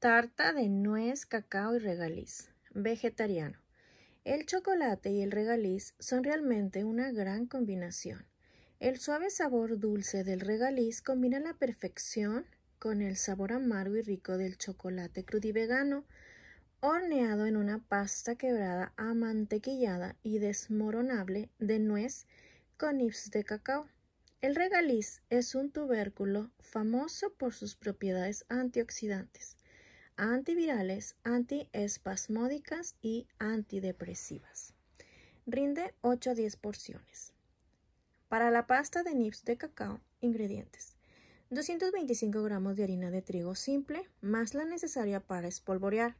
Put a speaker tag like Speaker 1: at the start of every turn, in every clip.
Speaker 1: Tarta de nuez, cacao y regaliz. Vegetariano. El chocolate y el regaliz son realmente una gran combinación. El suave sabor dulce del regaliz combina la perfección con el sabor amargo y rico del chocolate vegano, horneado en una pasta quebrada amantequillada y desmoronable de nuez con nips de cacao. El regaliz es un tubérculo famoso por sus propiedades antioxidantes antivirales, antiespasmódicas y antidepresivas. Rinde 8 a 10 porciones. Para la pasta de nips de cacao, ingredientes. 225 gramos de harina de trigo simple, más la necesaria para espolvorear.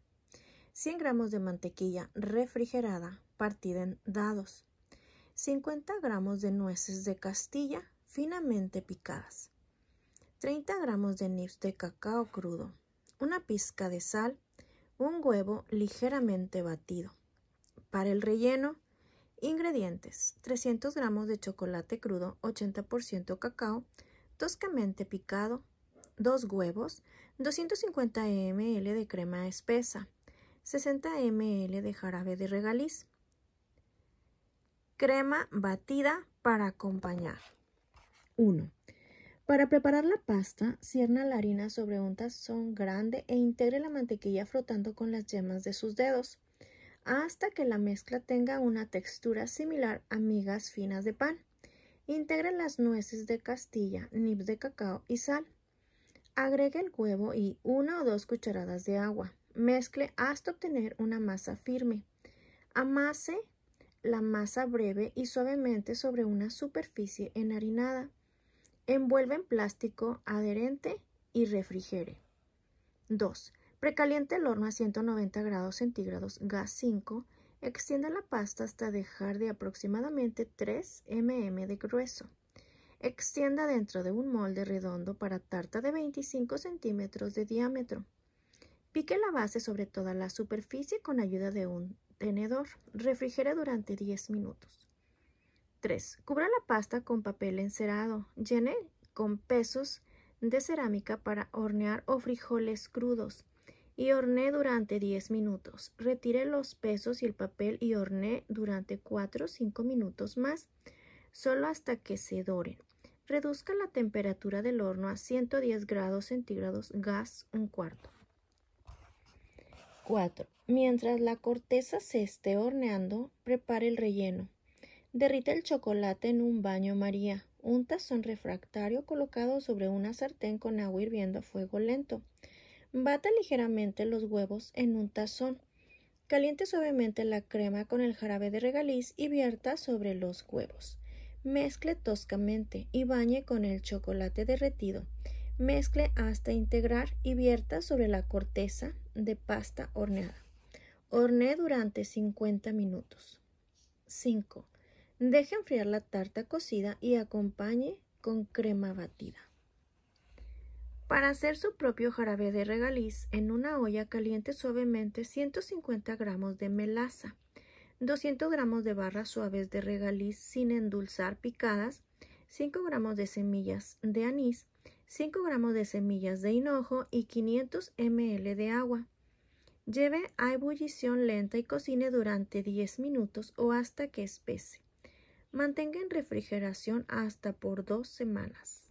Speaker 1: 100 gramos de mantequilla refrigerada, partida en dados. 50 gramos de nueces de castilla, finamente picadas. 30 gramos de nips de cacao crudo una pizca de sal, un huevo ligeramente batido. Para el relleno, ingredientes 300 gramos de chocolate crudo, 80% cacao, toscamente picado, dos huevos, 250 ml de crema espesa, 60 ml de jarabe de regaliz, crema batida para acompañar. 1. Para preparar la pasta, cierna la harina sobre un tazón grande e integre la mantequilla frotando con las yemas de sus dedos hasta que la mezcla tenga una textura similar a migas finas de pan. Integre las nueces de castilla, nibs de cacao y sal. Agregue el huevo y una o dos cucharadas de agua. Mezcle hasta obtener una masa firme. Amase la masa breve y suavemente sobre una superficie enharinada. Envuelve en plástico adherente y refrigere. 2. Precaliente el horno a 190 grados centígrados gas 5. Extienda la pasta hasta dejar de aproximadamente 3 mm de grueso. Extienda dentro de un molde redondo para tarta de 25 centímetros de diámetro. Pique la base sobre toda la superficie con ayuda de un tenedor. Refrigere durante 10 minutos. 3. Cubra la pasta con papel encerado. Llene con pesos de cerámica para hornear o frijoles crudos y hornee durante 10 minutos. Retire los pesos y el papel y hornee durante 4 o 5 minutos más, solo hasta que se doren. Reduzca la temperatura del horno a 110 grados centígrados, gas un cuarto. 4. Mientras la corteza se esté horneando, prepare el relleno. Derrite el chocolate en un baño María. Un tazón refractario colocado sobre una sartén con agua hirviendo a fuego lento. Bata ligeramente los huevos en un tazón. Caliente suavemente la crema con el jarabe de regaliz y vierta sobre los huevos. Mezcle toscamente y bañe con el chocolate derretido. Mezcle hasta integrar y vierta sobre la corteza de pasta horneada. Hornee durante 50 minutos. 5. Deje enfriar la tarta cocida y acompañe con crema batida. Para hacer su propio jarabe de regaliz, en una olla caliente suavemente 150 gramos de melaza, 200 gramos de barras suaves de regaliz sin endulzar picadas, 5 gramos de semillas de anís, 5 gramos de semillas de hinojo y 500 ml de agua. Lleve a ebullición lenta y cocine durante 10 minutos o hasta que espese. Mantenga en refrigeración hasta por dos semanas.